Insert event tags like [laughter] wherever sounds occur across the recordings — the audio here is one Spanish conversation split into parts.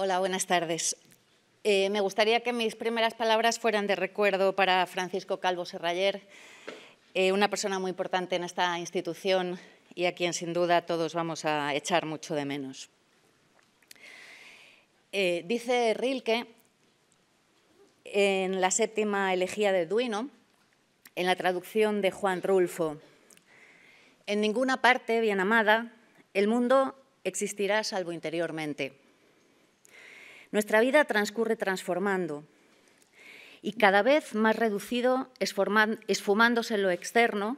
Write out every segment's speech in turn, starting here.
Hola, buenas tardes. Eh, me gustaría que mis primeras palabras fueran de recuerdo para Francisco Calvo Serrayer, eh, una persona muy importante en esta institución y a quien sin duda todos vamos a echar mucho de menos. Eh, dice Rilke en la séptima elegía de Duino, en la traducción de Juan Rulfo, en ninguna parte bien amada el mundo existirá salvo interiormente. Nuestra vida transcurre transformando y cada vez más reducido, esfumándose en lo externo,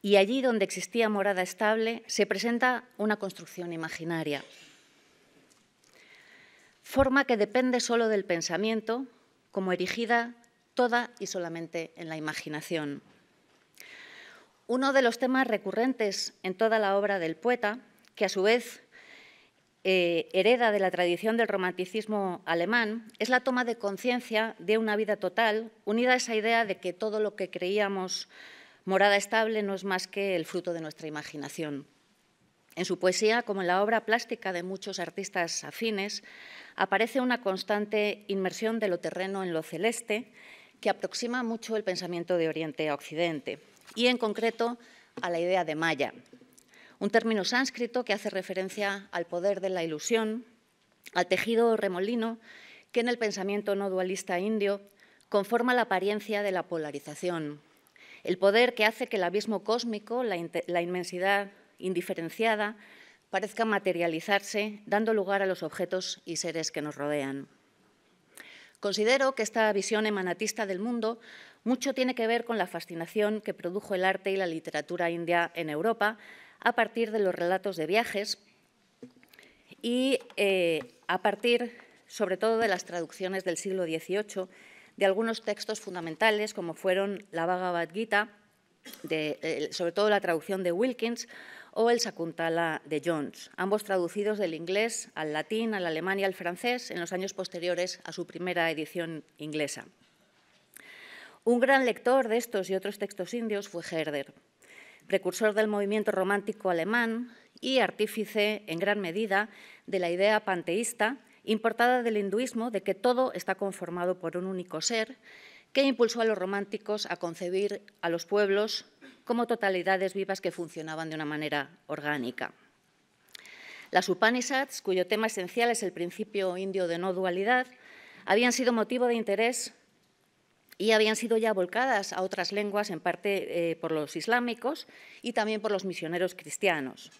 y allí donde existía morada estable se presenta una construcción imaginaria. Forma que depende solo del pensamiento, como erigida toda y solamente en la imaginación. Uno de los temas recurrentes en toda la obra del poeta, que a su vez eh, hereda de la tradición del romanticismo alemán es la toma de conciencia de una vida total, unida a esa idea de que todo lo que creíamos morada estable no es más que el fruto de nuestra imaginación. En su poesía, como en la obra plástica de muchos artistas afines, aparece una constante inmersión de lo terreno en lo celeste que aproxima mucho el pensamiento de Oriente a Occidente y, en concreto, a la idea de Maya, un término sánscrito que hace referencia al poder de la ilusión, al tejido remolino que en el pensamiento no dualista indio conforma la apariencia de la polarización, el poder que hace que el abismo cósmico, la, inmensidad indiferenciada, parezca materializarse, dando lugar a los objetos y seres que nos rodean. Considero que esta visión emanatista del mundo mucho tiene que ver con la fascinación que produjo el arte y la literatura india en Europa a partir de los relatos de viajes y eh, a partir, sobre todo, de las traducciones del siglo XVIII de algunos textos fundamentales, como fueron la Bhagavad Gita, eh, sobre todo la traducción de Wilkins, o el Sakuntala de Jones, ambos traducidos del inglés al latín, al alemán y al francés en los años posteriores a su primera edición inglesa. Un gran lector de estos y otros textos indios fue Herder, precursor del movimiento romántico alemán y artífice, en gran medida, de la idea panteísta importada del hinduismo de que todo está conformado por un único ser, que impulsó a los románticos a concebir a los pueblos como totalidades vivas que funcionaban de una manera orgánica. Las Upanishads, cuyo tema esencial es el principio indio de no dualidad, habían sido motivo de interés y habían sido ya volcadas a otras lenguas, en parte eh, por los islámicos y también por los misioneros cristianos.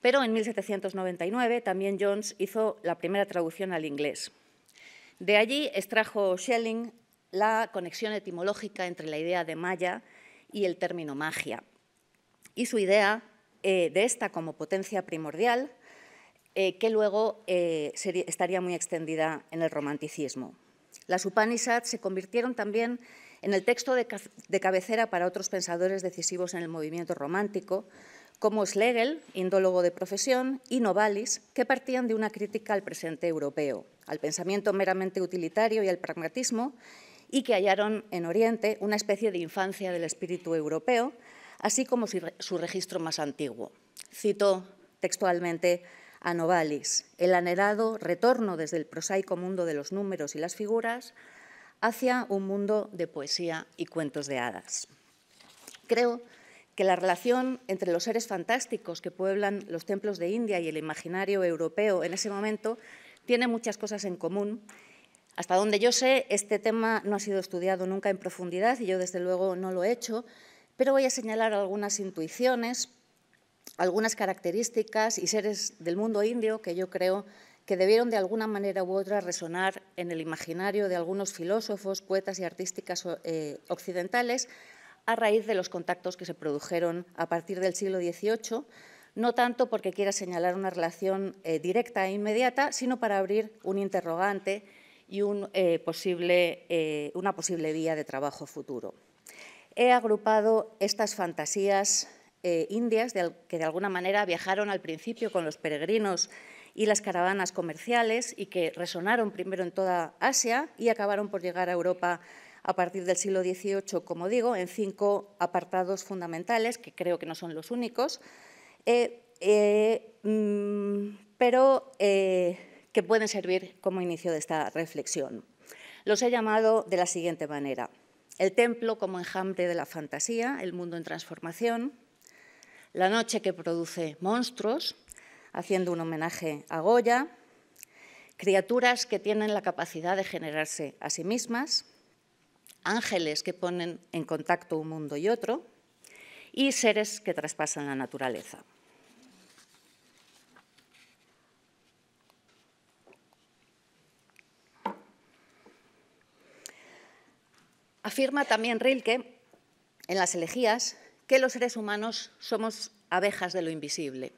Pero en 1799 también Jones hizo la primera traducción al inglés. De allí extrajo Schelling la conexión etimológica entre la idea de Maya y el término magia. Y su idea eh, de esta como potencia primordial, eh, que luego estaría muy extendida en el romanticismo. Las Upanishads se convirtieron también en el texto de, cabecera para otros pensadores decisivos en el movimiento romántico, como Schlegel, indólogo de profesión, y Novalis, que partían de una crítica al presente europeo, al pensamiento meramente utilitario y al pragmatismo, y que hallaron en Oriente una especie de infancia del espíritu europeo, así como su registro más antiguo. Cito textualmente a Novalis, el anhelado retorno desde el prosaico mundo de los números y las figuras hacia un mundo de poesía y cuentos de hadas. Creo que la relación entre los seres fantásticos que pueblan los templos de India y el imaginario europeo en ese momento tiene muchas cosas en común. Hasta donde yo sé, este tema no ha sido estudiado nunca en profundidad y yo desde luego no lo he hecho, pero voy a señalar algunas intuiciones algunas características y seres del mundo indio que yo creo que debieron de alguna manera u otra resonar en el imaginario de algunos filósofos, poetas y artísticas eh, occidentales a raíz de los contactos que se produjeron a partir del siglo XVIII, no tanto porque quiera señalar una relación eh, directa e inmediata, sino para abrir un interrogante y eh, una posible vía de trabajo futuro. He agrupado estas fantasías eh, indias que de alguna manera viajaron al principio con los peregrinos y las caravanas comerciales y que resonaron primero en toda Asia y acabaron por llegar a Europa a partir del siglo XVIII, como digo, en cinco apartados fundamentales, que creo que no son los únicos, eh, eh, mm, pero que pueden servir como inicio de esta reflexión. Los he llamado de la siguiente manera. El templo como enjambre de la fantasía, el mundo en transformación, la noche que produce monstruos, haciendo un homenaje a Goya, criaturas que tienen la capacidad de generarse a sí mismas, ángeles que ponen en contacto un mundo y otro, y seres que traspasan la naturaleza. Afirma también Rilke en las elegías que los seres humanos somos abejas de lo invisible.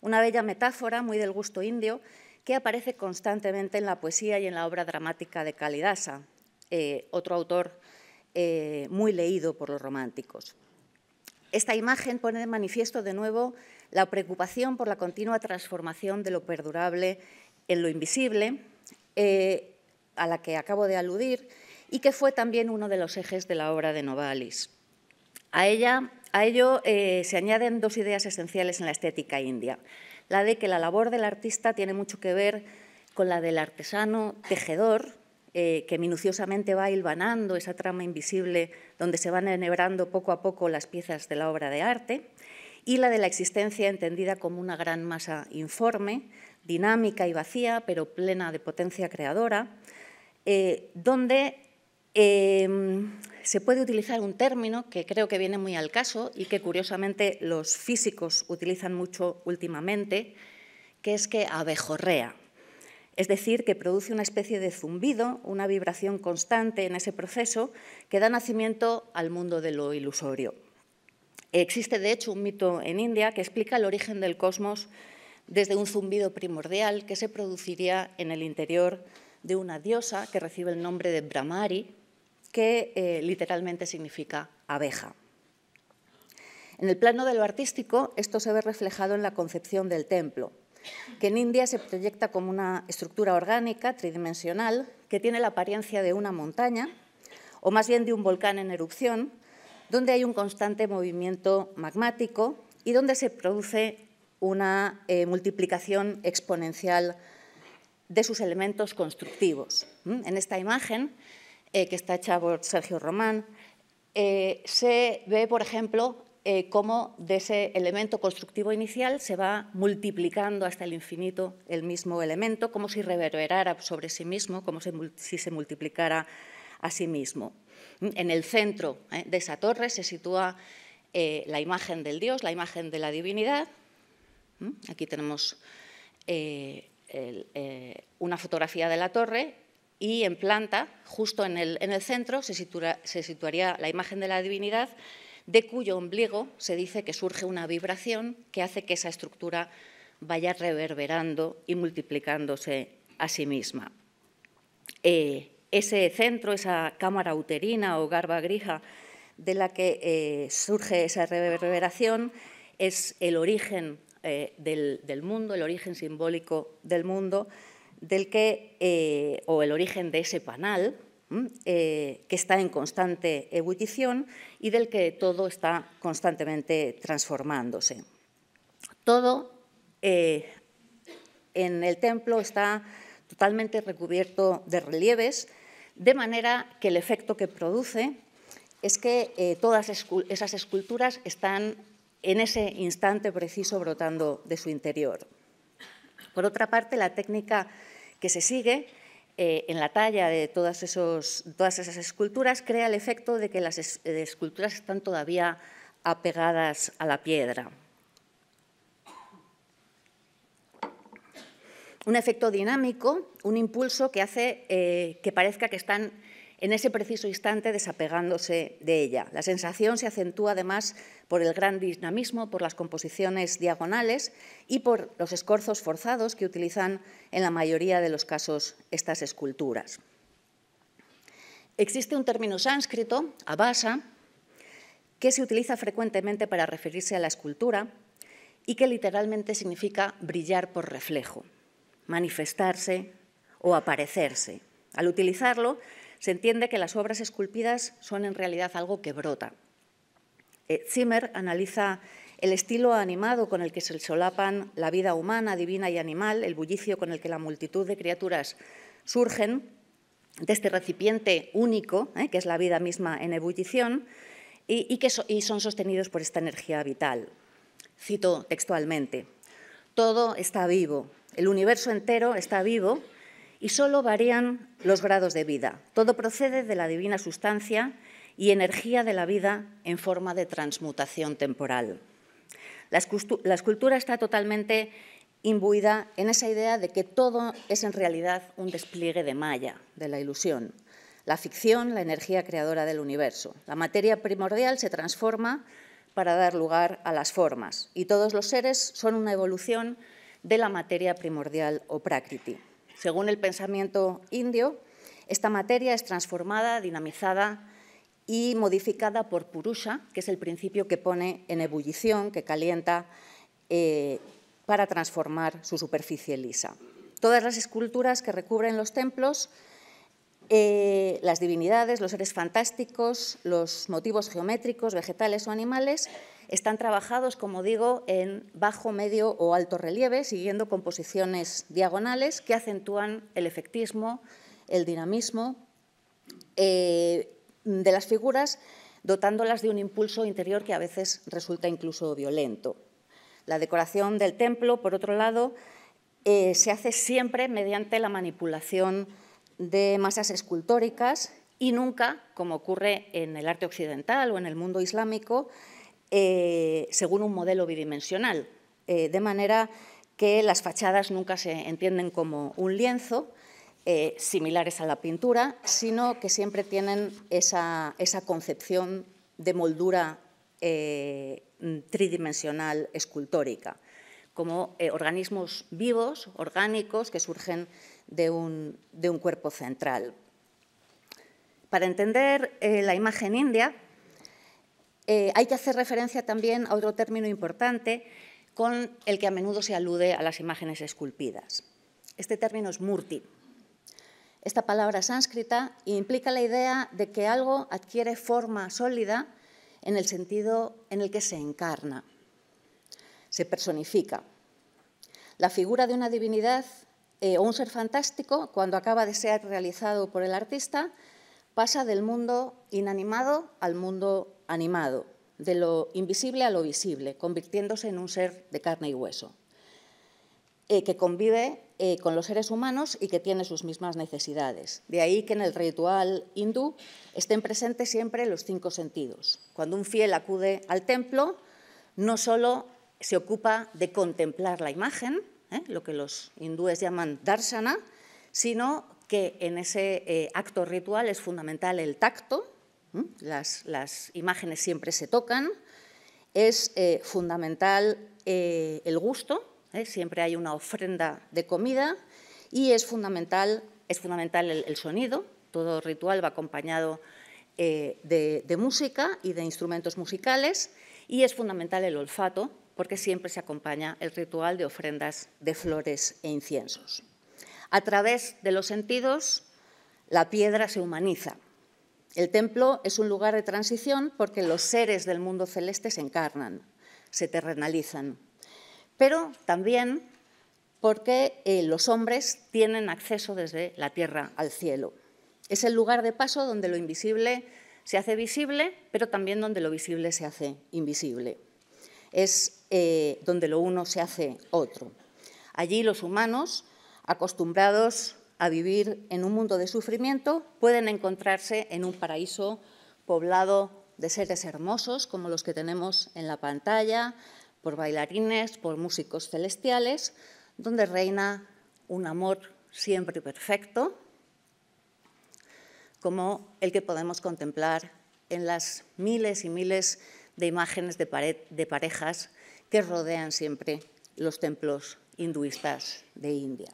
Una bella metáfora, muy del gusto indio, que aparece constantemente en la poesía y en la obra dramática de Kalidasa, eh, otro autor eh, muy leído por los románticos. Esta imagen pone de manifiesto de nuevo la preocupación por la continua transformación de lo perdurable en lo invisible, eh, a la que acabo de aludir, y que fue también uno de los ejes de la obra de Novalis. A, ella, a ello eh, se añaden dos ideas esenciales en la estética india. La de que la labor del artista tiene mucho que ver con la del artesano tejedor, eh, que minuciosamente va hilvanando esa trama invisible donde se van enhebrando poco a poco las piezas de la obra de arte, y la de la existencia entendida como una gran masa informe, dinámica y vacía, pero plena de potencia creadora, eh, donde Em, se puede utilizar un término que creo que viene muy al caso y que curiosamente los físicos utilizan mucho últimamente, que es que abejorrea. Es decir, que produce una especie de zumbido, una vibración constante en ese proceso que da nacimiento al mundo de lo ilusorio. Existe, de hecho, un mito en India que explica el origen del cosmos desde un zumbido primordial que se produciría en el interior de una diosa que recibe el nombre de Brahmari, que eh, literalmente significa abeja. En el plano de lo artístico, esto se ve reflejado en la concepción del templo, que en India se proyecta como una estructura orgánica tridimensional que tiene la apariencia de una montaña, o más bien de un volcán en erupción, donde hay un constante movimiento magmático y donde se produce una eh, multiplicación exponencial de sus elementos constructivos. En esta imagen eh, que está hecha por Sergio Román, eh, se ve, por ejemplo, eh, cómo de ese elemento constructivo inicial se va multiplicando hasta el infinito el mismo elemento, como si reverberara sobre sí mismo, como si, se multiplicara a sí mismo. En el centro de esa torre se sitúa la imagen del Dios, la imagen de la divinidad. ¿Mm? Aquí tenemos una fotografía de la torre y en planta, justo en el, centro, se, situaría la imagen de la divinidad, de cuyo ombligo se dice que surge una vibración que hace que esa estructura vaya reverberando y multiplicándose a sí misma. Eh, ese centro, esa cámara uterina o garba grija de la que eh, surge esa reverberación, es el origen eh, del, mundo, el origen simbólico del mundo, del que, eh, o el origen de ese panal, eh, que está en constante ebullición y del que todo está constantemente transformándose. Todo eh, en el templo está totalmente recubierto de relieves, de manera que el efecto que produce es que todas esas esculturas están en ese instante preciso brotando de su interior. Por otra parte, la técnica que se sigue eh, en la talla de todas, esos, todas esas esculturas crea el efecto de que las eh, esculturas están todavía apegadas a la piedra. Un efecto dinámico, un impulso que hace eh, que parezca que están en ese preciso instante desapegándose de ella. La sensación se acentúa además por el gran dinamismo, por las composiciones diagonales y por los escorzos forzados que utilizan en la mayoría de los casos estas esculturas. Existe un término sánscrito, abasa, que se utiliza frecuentemente para referirse a la escultura y que literalmente significa brillar por reflejo, manifestarse o aparecerse. Al utilizarlo, se entiende que las obras esculpidas son en realidad algo que brota. Eh, Zimmer analiza el estilo animado con el que se solapan la vida humana, divina y animal, el bullicio con el que la multitud de criaturas surgen de este recipiente único, eh, que es la vida misma en ebullición, y, que y son sostenidos por esta energía vital. Cito textualmente, todo está vivo, el universo entero está vivo y solo varían los grados de vida. Todo procede de la divina sustancia y energía de la vida en forma de transmutación temporal. La escultura está totalmente imbuida en esa idea de que todo es en realidad un despliegue de malla, de la ilusión. La ficción, la energía creadora del universo. La materia primordial se transforma para dar lugar a las formas y todos los seres son una evolución de la materia primordial o prakriti. Según el pensamiento indio, esta materia es transformada, dinamizada y modificada por Purusha, que es el principio que pone en ebullición, que calienta eh, para transformar su superficie lisa. Todas las esculturas que recubren los templos, eh, las divinidades, los seres fantásticos, los motivos geométricos, vegetales o animales, están trabajados, como digo, en bajo, medio o alto relieve, siguiendo composiciones diagonales que acentúan el efectismo, el dinamismo eh, de las figuras, dotándolas de un impulso interior que a veces resulta incluso violento. La decoración del templo, por otro lado, eh, se hace siempre mediante la manipulación de masas escultóricas y nunca, como ocurre en el arte occidental o en el mundo islámico, eh, según un modelo bidimensional, eh, de manera que las fachadas nunca se entienden como un lienzo, eh, similares a la pintura, sino que siempre tienen esa, concepción de moldura mm, tridimensional escultórica, como organismos vivos, orgánicos, que surgen de un cuerpo central. Para entender la imagen india, eh, hay que hacer referencia también a otro término importante con el que a menudo se alude a las imágenes esculpidas. Este término es murti. Esta palabra sánscrita implica la idea de que algo adquiere forma sólida en el sentido en el que se encarna, se personifica. La figura de una divinidad eh, o un ser fantástico, cuando acaba de ser realizado por el artista, Pasa del mundo inanimado al mundo animado, de lo invisible a lo visible, convirtiéndose en un ser de carne y hueso, eh, que convive eh, con los seres humanos y que tiene sus mismas necesidades. De ahí que en el ritual hindú estén presentes siempre los cinco sentidos. Cuando un fiel acude al templo, no solo se ocupa de contemplar la imagen, eh, lo que los hindúes llaman darsana, sino que en ese eh, acto ritual es fundamental el tacto, las, imágenes siempre se tocan, es eh, fundamental eh, el gusto, siempre hay una ofrenda de comida y es fundamental, es fundamental el, sonido, todo ritual va acompañado de, de música y de instrumentos musicales y es fundamental el olfato porque siempre se acompaña el ritual de ofrendas de flores e inciensos. A través de los sentidos, la piedra se humaniza. El templo es un lugar de transición porque los seres del mundo celeste se encarnan, se terrenalizan. Pero también porque eh, los hombres tienen acceso desde la tierra al cielo. Es el lugar de paso donde lo invisible se hace visible, pero también donde lo visible se hace invisible. Es eh, donde lo uno se hace otro. Allí los humanos acostumbrados a vivir en un mundo de sufrimiento, pueden encontrarse en un paraíso poblado de seres hermosos como los que tenemos en la pantalla, por bailarines, por músicos celestiales, donde reina un amor siempre perfecto, como el que podemos contemplar en las miles y miles de imágenes de, parejas que rodean siempre los templos hinduistas de India.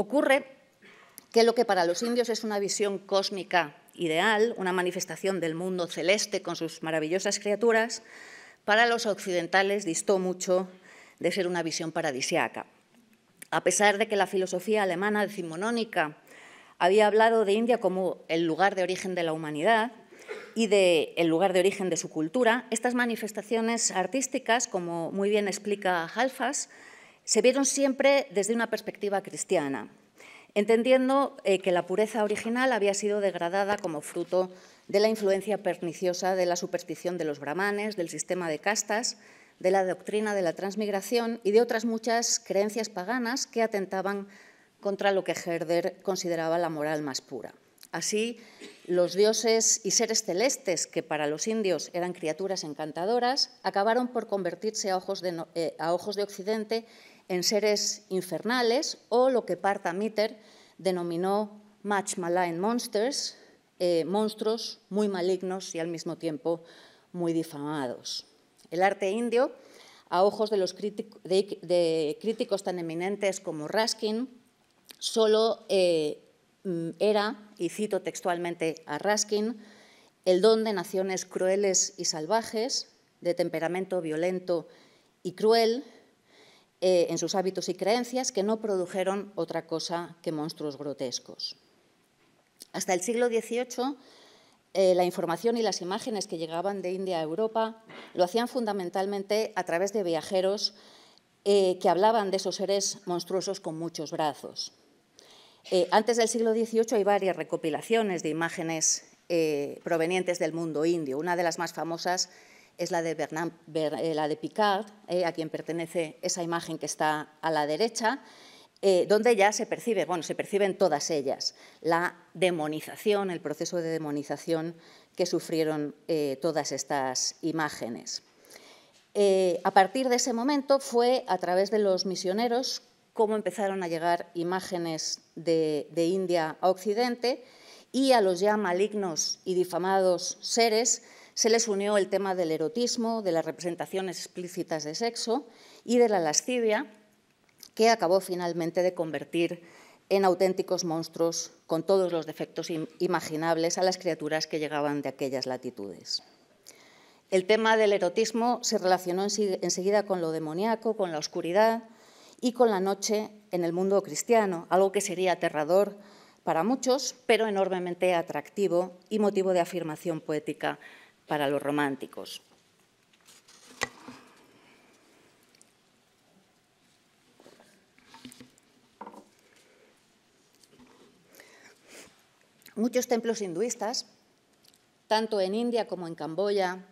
Ocurre que lo que para los indios es una visión cósmica ideal, una manifestación del mundo celeste con sus maravillosas criaturas, para los occidentales distó mucho de ser una visión paradisiaca. A pesar de que la filosofía alemana decimonónica había hablado de India como el lugar de origen de la humanidad y de el lugar de origen de su cultura, estas manifestaciones artísticas, como muy bien explica Halfas, se vieron siempre desde una perspectiva cristiana, entendiendo eh, que la pureza original había sido degradada como fruto de la influencia perniciosa de la superstición de los brahmanes, del sistema de castas, de la doctrina de la transmigración y de otras muchas creencias paganas que atentaban contra lo que Herder consideraba la moral más pura. Así, los dioses y seres celestes, que para los indios eran criaturas encantadoras, acabaron por convertirse ojos eh, a ojos de Occidente en seres infernales o lo que Parta Mitter denominó Much Malign Monsters, eh, monstruos muy malignos y al mismo tiempo muy difamados. El arte indio, a ojos de, los de, críticos tan eminentes como Ruskin, solo eh, mm, era, y cito textualmente a Raskin, el don de naciones crueles y salvajes, de temperamento violento y cruel, eh, en sus hábitos y creencias que no produjeron otra cosa que monstruos grotescos. Hasta el siglo XVIII, eh, la información y las imágenes que llegaban de India a Europa lo hacían fundamentalmente a través de viajeros eh, que hablaban de esos seres monstruosos con muchos brazos. antes del siglo XVIII hay varias recopilaciones de imágenes provenientes del mundo indio. Una de las más famosas es la de, eh, la de Picard, eh, a quien pertenece esa imagen que está a la derecha, eh, donde ya se percibe, bueno, se perciben todas ellas, la demonización, el proceso de demonización que sufrieron todas estas imágenes. a partir de ese momento fue a través de los misioneros cómo empezaron a llegar imágenes de India a Occidente y a los ya malignos y difamados seres se les unió el tema del erotismo, de las representaciones explícitas de sexo y de la lascivia, que acabó finalmente de convertir en auténticos monstruos con todos los defectos imaginables a las criaturas que llegaban de aquellas latitudes. El tema del erotismo se relacionó enseguida con lo demoníaco, con la oscuridad y con la noche en el mundo cristiano, algo que sería aterrador para muchos, pero enormemente atractivo y motivo de afirmación poética para los románticos. Muchos templos hinduistas, tanto en India como en Camboya,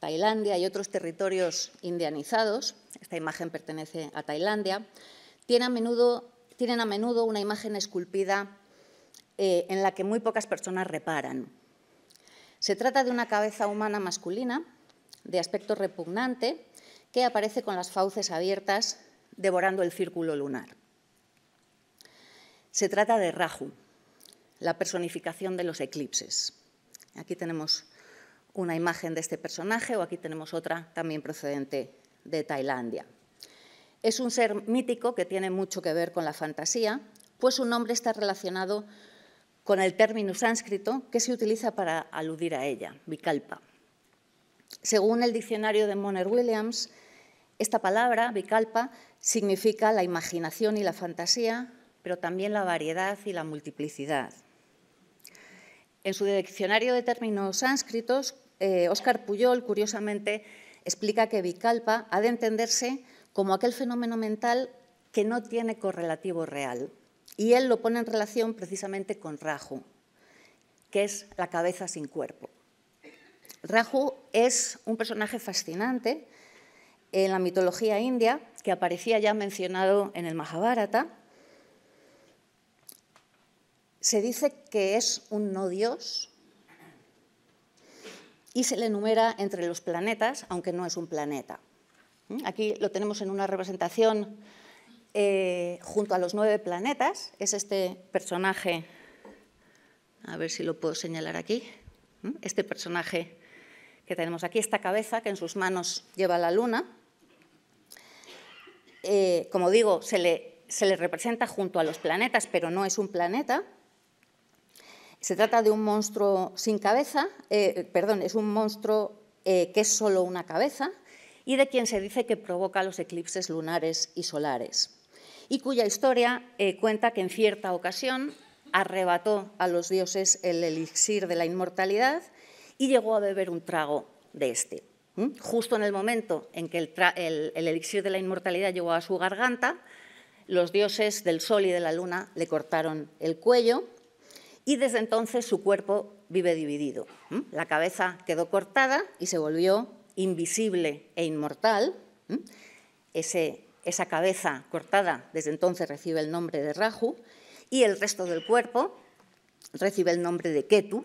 Tailandia y otros territorios indianizados, esta imagen pertenece a Tailandia, tienen a menudo, una imagen esculpida eh, en la que muy pocas personas reparan. Se trata de una cabeza humana masculina, de aspecto repugnante, que aparece con las fauces abiertas, devorando el círculo lunar. Se trata de Rahu, la personificación de los eclipses. Aquí tenemos una imagen de este personaje o aquí tenemos otra también procedente de Tailandia. Es un ser mítico que tiene mucho que ver con la fantasía, pues su nombre está relacionado con el término sánscrito que se utiliza para aludir a ella, Vikalpa. Según el diccionario de Moner Williams, esta palabra, Vikalpa, significa la imaginación y la fantasía, pero también la variedad y la multiplicidad. En su diccionario de términos sánscritos, Oscar eh, Puyol, curiosamente, explica que Vikalpa ha de entenderse como aquel fenómeno mental que no tiene correlativo real, y él lo pone en relación precisamente con Rahu, que es la cabeza sin cuerpo. Rahu es un personaje fascinante en la mitología india, que aparecía ya mencionado en el Mahabharata. Se dice que es un no dios y se le enumera entre los planetas, aunque no es un planeta. Aquí lo tenemos en una representación eh, junto a los nueve planetas. Es este personaje, a ver si lo puedo señalar aquí, este personaje que tenemos aquí, esta cabeza que en sus manos lleva la luna. Eh, como digo, se le, representa junto a los planetas, pero no es un planeta. Se trata de un monstruo sin cabeza, eh, perdón, es un monstruo que es solo una cabeza y de quien se dice que provoca los eclipses lunares y solares y cuya historia eh, cuenta que en cierta ocasión arrebató a los dioses el elixir de la inmortalidad y llegó a beber un trago de este. Justo en el momento en que el, elixir de la inmortalidad llegó a su garganta, los dioses del sol y de la luna le cortaron el cuello y desde entonces su cuerpo vive dividido. La cabeza quedó cortada y se volvió invisible e inmortal. Ese esa cabeza cortada desde entonces recibe el nombre de Rahu y el resto del cuerpo recibe el nombre de Ketu.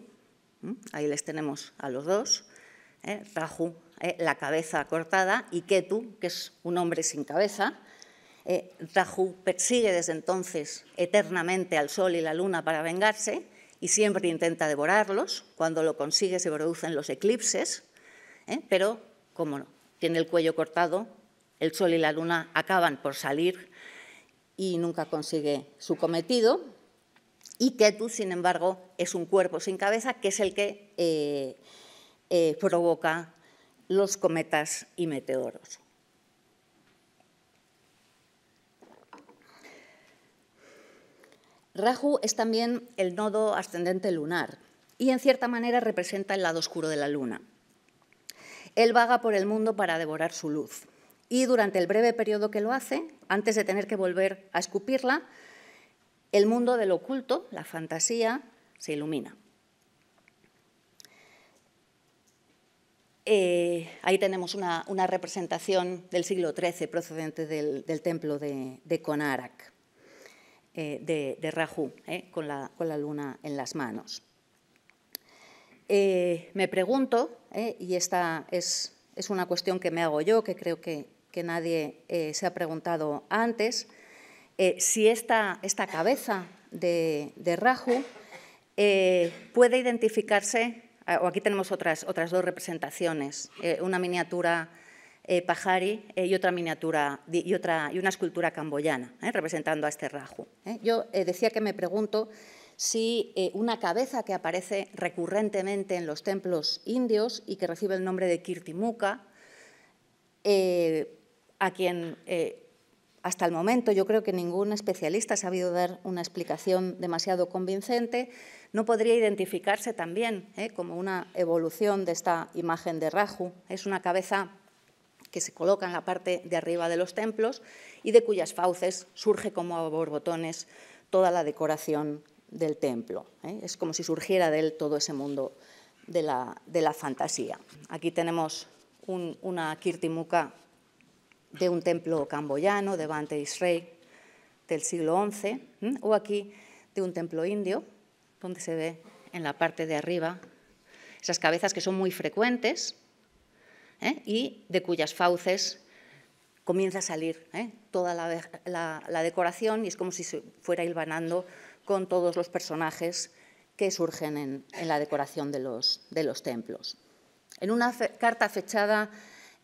Ahí les tenemos a los dos. ¿eh? Raju, ¿eh? la cabeza cortada, y Ketu, que es un hombre sin cabeza. Eh, Raju persigue desde entonces eternamente al sol y la luna para vengarse y siempre intenta devorarlos. Cuando lo consigue se producen los eclipses, pero como tiene el cuello cortado, el Sol y la Luna acaban por salir y nunca consigue su cometido. Y Ketu, sin embargo, es un cuerpo sin cabeza que es el que eh, eh, provoca los cometas y meteoros. Rahu es también el nodo ascendente lunar y en cierta manera representa el lado oscuro de la luna. Él vaga por el mundo para devorar su luz y durante el breve periodo que lo hace, antes de tener que volver a escupirla, el mundo del oculto, la fantasía, se ilumina. Eh, ahí tenemos una, representación del siglo XIII procedente del, templo de, Konarak, de, eh, Raju, eh, con, la, luna en las manos. me pregunto, y esta es, una cuestión que me hago yo, que creo que, que nadie eh, se ha preguntado antes, eh, si esta, esta, cabeza de, de Raju eh, puede identificarse, o aquí tenemos otras, otras dos representaciones, una miniatura pajari y otra miniatura y, otra, y una escultura camboyana, representando a este Raju. Yo decía que me pregunto si una cabeza que aparece recurrentemente en los templos indios y que recibe el nombre de Kirtimuka, a quien eh, hasta el momento yo creo que ningún especialista ha sabido dar una explicación demasiado convincente, no podría identificarse también eh, como una evolución de esta imagen de Raju. Es una cabeza que se coloca en la parte de arriba de los templos y de cuyas fauces surge como a borbotones toda la decoración del templo. Eh. Es como si surgiera de él todo ese mundo de la, fantasía. Aquí tenemos una kirtimuka de un templo camboyano, de Bante Israel, del siglo XI, o aquí de un templo indio, donde se ve en la parte de arriba esas cabezas que son muy frecuentes ¿eh? y de cuyas fauces comienza a salir ¿eh? toda la, decoración y es como si se fuera hilvanando con todos los personajes que surgen en, la decoración de los, templos. En una carta fechada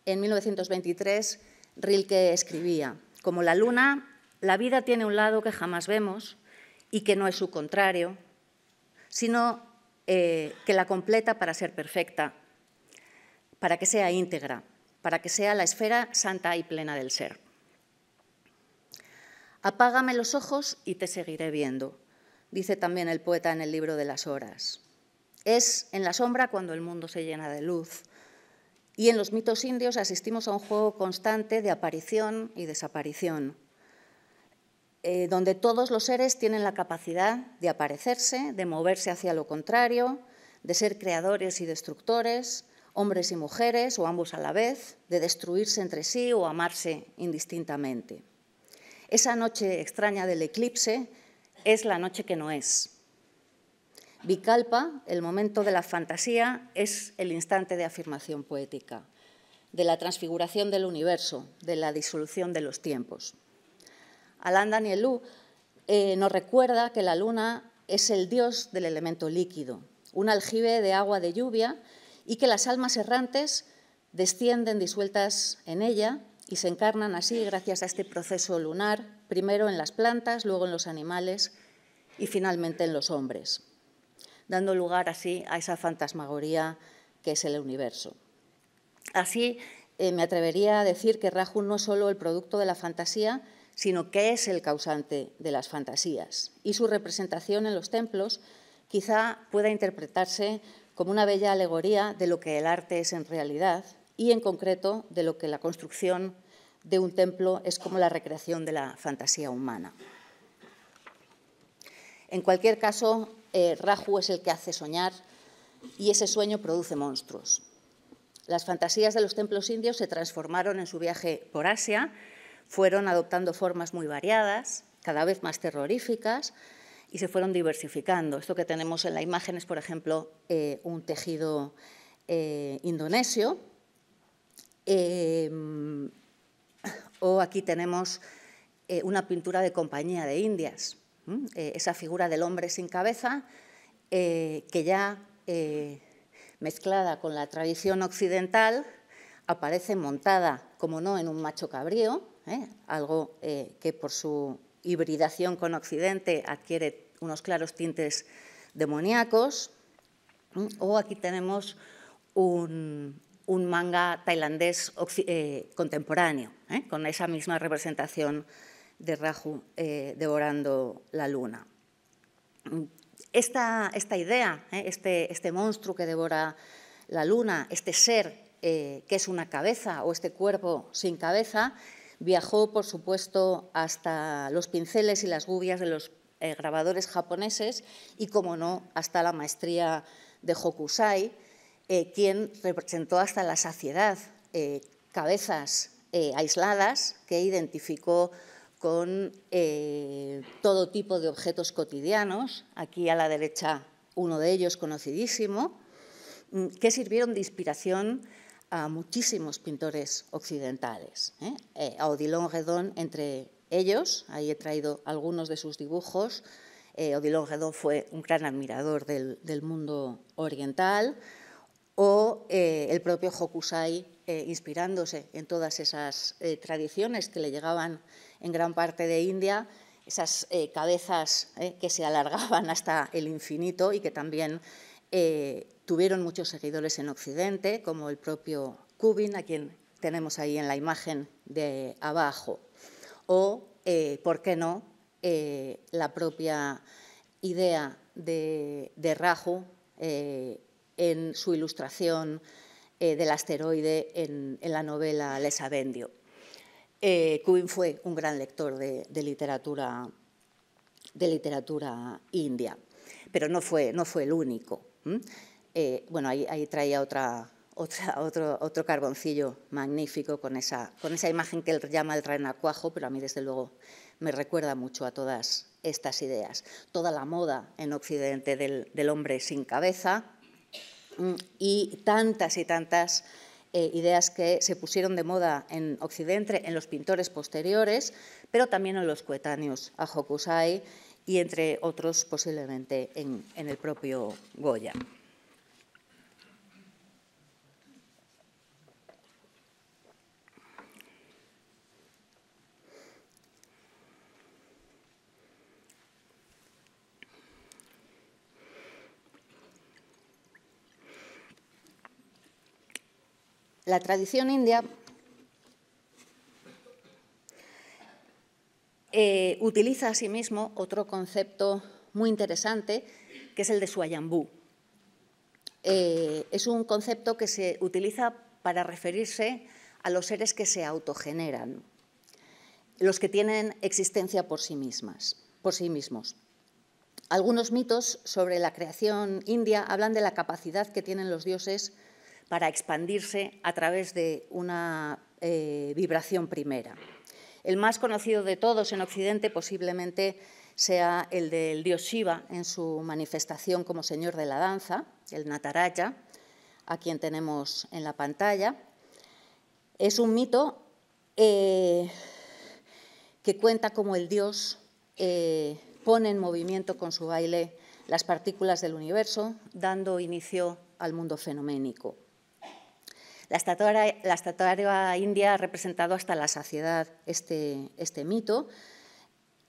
en 1923, Rilke escribía, como la luna, la vida tiene un lado que jamás vemos y que no es su contrario, sino eh, que la completa para ser perfecta, para que sea íntegra, para que sea la esfera santa y plena del ser. Apágame los ojos y te seguiré viendo, dice también el poeta en el libro de las horas. Es en la sombra cuando el mundo se llena de luz, y en los mitos indios asistimos a un juego constante de aparición y desaparición, eh, donde todos los seres tienen la capacidad de aparecerse, de moverse hacia lo contrario, de ser creadores y destructores, hombres y mujeres o ambos a la vez, de destruirse entre sí o amarse indistintamente. Esa noche extraña del eclipse es la noche que no es, Vicalpa, el momento de la fantasía, es el instante de afirmación poética, de la transfiguración del universo, de la disolución de los tiempos. Alain Danielou eh, nos recuerda que la luna es el dios del elemento líquido, un aljibe de agua de lluvia y que las almas errantes descienden disueltas en ella y se encarnan así gracias a este proceso lunar, primero en las plantas, luego en los animales y finalmente en los hombres dando lugar así a esa fantasmagoría que es el universo. Así, eh, me atrevería a decir que Raju no es solo el producto de la fantasía, sino que es el causante de las fantasías. Y su representación en los templos quizá pueda interpretarse como una bella alegoría de lo que el arte es en realidad y en concreto de lo que la construcción de un templo es como la recreación de la fantasía humana. En cualquier caso, eh, Raju es el que hace soñar y ese sueño produce monstruos. Las fantasías de los templos indios se transformaron en su viaje por Asia, fueron adoptando formas muy variadas, cada vez más terroríficas, y se fueron diversificando. Esto que tenemos en la imagen es, por ejemplo, eh, un tejido eh, indonesio. Em, o aquí tenemos una pintura de compañía de Indias. Eh, esa figura del hombre sin cabeza, eh, que ya eh, mezclada con la tradición occidental aparece montada, como no, en un macho cabrío, algo que por su hibridación con Occidente adquiere unos claros tintes demoníacos. O aquí tenemos un, un manga tailandés contemporáneo, con esa misma representación de Raju eh, devorando la luna. Esta, esta idea, eh, este, este, monstruo que devora la luna, este ser eh, que es una cabeza o este cuerpo sin cabeza, viajó, por supuesto, hasta los pinceles y las gubias de los grabadores japoneses y, como no, hasta la maestría de Hokusai, quien representó hasta la saciedad cabezas aisladas que identificó con eh, todo tipo de objetos cotidianos, aquí a la derecha uno de ellos conocidísimo, mm, que sirvieron de inspiración a muchísimos pintores occidentales, ¿eh? ¿eh? a Odilon Redon entre ellos, ahí he traído algunos de sus dibujos, eh, Odilon Redon fue un gran admirador del, mundo oriental, o eh, el propio Hokusai, inspirándose en todas esas tradiciones que le llegaban en gran parte de India, esas eh, cabezas eh, que se alargaban hasta el infinito y que también eh, tuvieron muchos seguidores en Occidente, como el propio Kubin, a quien tenemos ahí en la imagen de abajo, o, ¿por qué no?, la propia idea de, de Raju en su ilustración del asteroide en, la novela Les Avendio. Eh, fue un gran lector de, literatura, de literatura india, pero no fue, no fue el único. Eh, bueno, ahí, ahí traía otro, otro carboncillo magnífico con esa, con esa imagen que él llama el renacuajo, pero a mí desde luego me recuerda mucho a todas estas ideas. Toda la moda en Occidente del hombre sin cabeza y tantas y tantas eh, ideas que se pusieron de moda en Occidente, en los pintores posteriores, pero también en los coetáneos a Hokusai y entre otros posiblemente en el propio Goya. La tradición india eh, a utiliza asimismo otro concepto muy interesante, que es el de suayambú. Eh, es un concepto que se utiliza para referirse a los seres que se autogeneran, los que tienen existencia por sí, mismas, por sí mismos. Algunos mitos sobre la creación india hablan de la capacidad que tienen los dioses para expandirse a través de una eh, vibración primera. El más conocido de todos en Occidente posiblemente sea el del dios Shiva en su manifestación como señor de la danza, el Nataraja, a quien tenemos en la pantalla. Es un mito eh, que cuenta como el dios eh, pone en movimiento con su baile las partículas del universo, dando inicio al mundo fenoménico. La estatua, india ha representado hasta la saciedad este, este mito.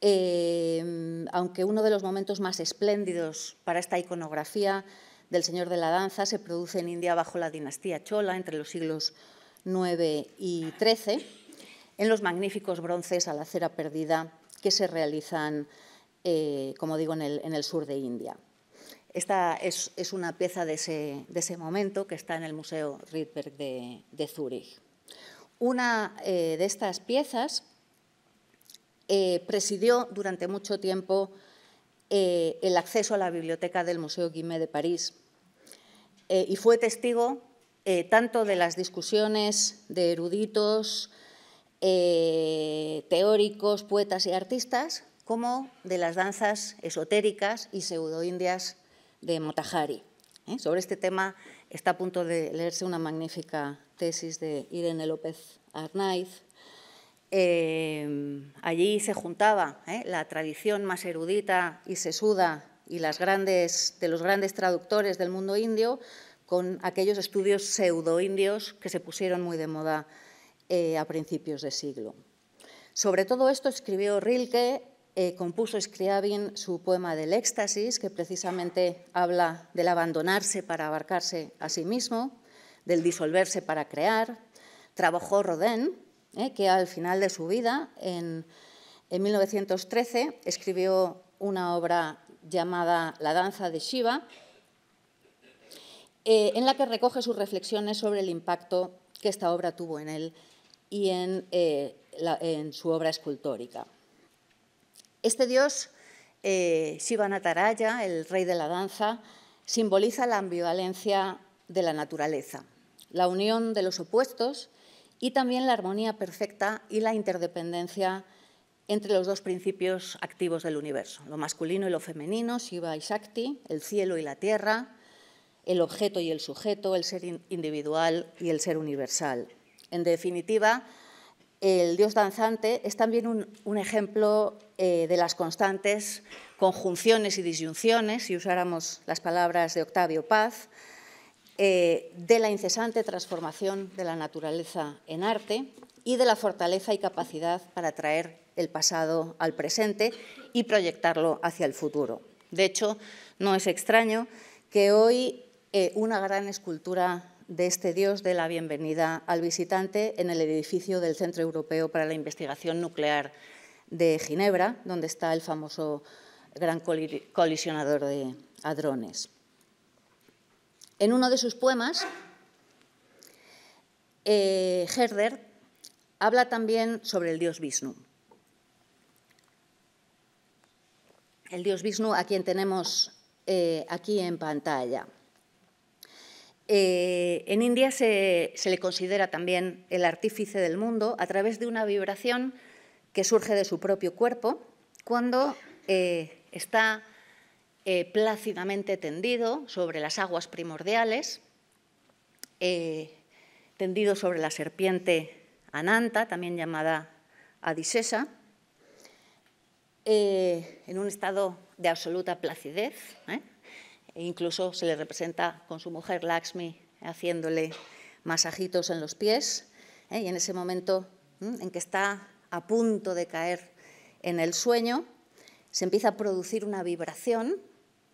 Eh, aunque uno de los momentos más espléndidos para esta iconografía del Señor de la Danza se produce en India bajo la dinastía Chola entre los siglos IX y XIII, en los magníficos bronces a la cera perdida que se realizan, eh, como digo, en el sur de India. Esta es, una pieza de ese, momento que está en el Museo Rydberg de, Zúrich. Una eh, de estas piezas eh, presidió durante mucho tiempo eh, el acceso a la biblioteca del Museo Guimet de París y fue testigo tanto de las discusiones de eruditos, teóricos, poetas y artistas, como de las danzas esotéricas y pseudoindias de Motajari. ¿eh? Sobre este tema está a punto de leerse una magnífica tesis de Irene López Arnaiz. Eh, allí se juntaba ¿eh? la tradición más erudita y sesuda y las grandes, de los grandes traductores del mundo indio con aquellos estudios pseudo-indios que se pusieron muy de moda a principios de siglo. Sobre todo esto escribió Rilke eh, compuso Scriabin su poema del éxtasis, que precisamente habla del abandonarse para abarcarse a sí mismo, del disolverse para crear. Trabajó Rodin, eh, que al final de su vida, en, 1913, escribió una obra llamada La danza de Shiva, eh, en la que recoge sus reflexiones sobre el impacto que esta obra tuvo en él y en su obra escultórica. Este dios, eh, Shiva Nataraja, el rey de la danza, simboliza la ambivalencia de la naturaleza, la unión de los opuestos y también la armonía perfecta y la interdependencia entre los dos principios activos del universo, lo masculino y lo femenino, Shiva y Shakti, el cielo y la tierra, el objeto y el sujeto, el ser individual y el ser universal. En definitiva, el dios danzante es también un, ejemplo eh, de las constantes conjunciones y disyunciones, si usáramos las palabras de Octavio Paz, eh, de la incesante transformación de la naturaleza en arte y de la fortaleza y capacidad para traer el pasado al presente y proyectarlo hacia el futuro. De hecho, no es extraño que hoy eh, una gran escultura de este Dios de la bienvenida al visitante en el edificio del Centro Europeo para la Investigación Nuclear de Ginebra, donde está el famoso gran colisionador de hadrones. En uno de sus poemas, eh, Herder habla también sobre el dios Vishnu. El dios Vishnu a quien tenemos eh, aquí en pantalla. Eh, en India se, le considera también el artífice del mundo a través de una vibración que surge de su propio cuerpo cuando eh, está eh, plácidamente tendido sobre las aguas primordiales, tendido sobre la serpiente Ananta, también llamada Adisesa, en un estado de absoluta placidez. E incluso se le representa con su mujer Lakshmi haciéndole masajitos en los pies. ¿eh? Y en ese momento en que está a punto de caer en el sueño, se empieza a producir una vibración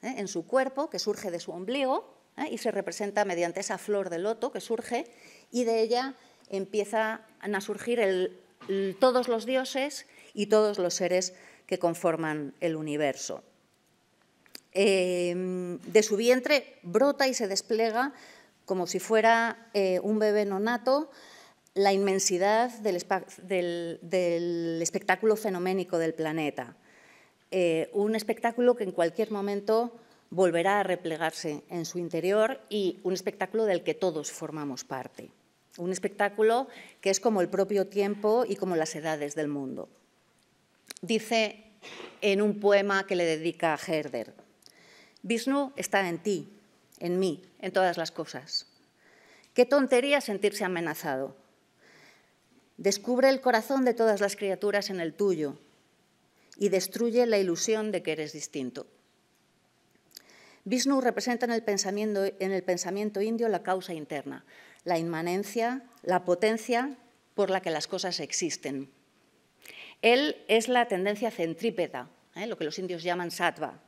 ¿eh? en su cuerpo que surge de su ombligo ¿eh? y se representa mediante esa flor de loto que surge y de ella empiezan a surgir todos los dioses y todos los seres que conforman el universo. Em, de su vientre brota y se despliega como si fuera eh, un bebé nonato la inmensidad del, espectáculo fenoménico del planeta. Eh, un espectáculo que en cualquier momento volverá a replegarse en su interior y un espectáculo del que todos formamos parte. Un espectáculo que es como el propio tiempo y como las edades del mundo. Dice en un poema que le dedica a Herder, Vishnu está en ti, en mí, en todas las cosas. Qué tontería sentirse amenazado. Descubre el corazón de todas las criaturas en el tuyo y destruye la ilusión de que eres distinto. Vishnu representa en el, pensamiento, indio la causa interna, la inmanencia, la potencia por la que las cosas existen. Él es la tendencia centrípeta, ¿eh? lo que los indios llaman sattva,